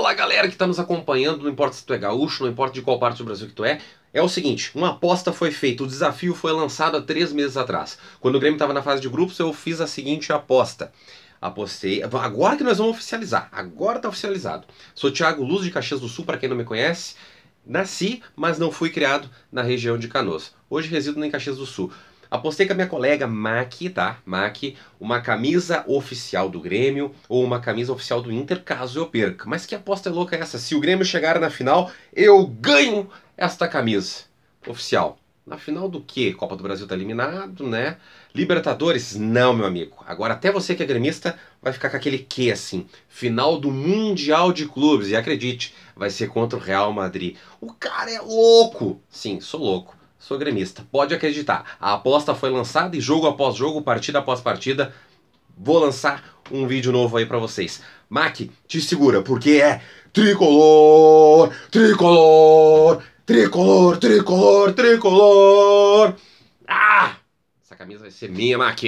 Fala galera que está nos acompanhando, não importa se tu é gaúcho, não importa de qual parte do Brasil que tu é. É o seguinte, uma aposta foi feita, o desafio foi lançado há três meses atrás. Quando o Grêmio estava na fase de grupos, eu fiz a seguinte aposta. Apostei. Agora que nós vamos oficializar, agora está oficializado. Sou Thiago Luz de Caxias do Sul, para quem não me conhece. Nasci, mas não fui criado na região de Canoas. Hoje resido em Caxias do Sul. Apostei com a minha colega Mac, tá? Mac, uma camisa oficial do Grêmio ou uma camisa oficial do Inter, caso eu perca. Mas que aposta louca é essa? Se o Grêmio chegar na final, eu ganho esta camisa oficial. Na final do quê? Copa do Brasil tá eliminado, né? Libertadores? Não, meu amigo. Agora até você que é gremista vai ficar com aquele quê assim. Final do Mundial de Clubes. E acredite, vai ser contra o Real Madrid. O cara é louco! Sim, sou louco sou gremista. Pode acreditar. A aposta foi lançada e jogo após jogo, partida após partida, vou lançar um vídeo novo aí para vocês. Mac, te segura, porque é tricolor, tricolor, tricolor, tricolor, tricolor. Ah! Essa camisa vai ser minha, Mac.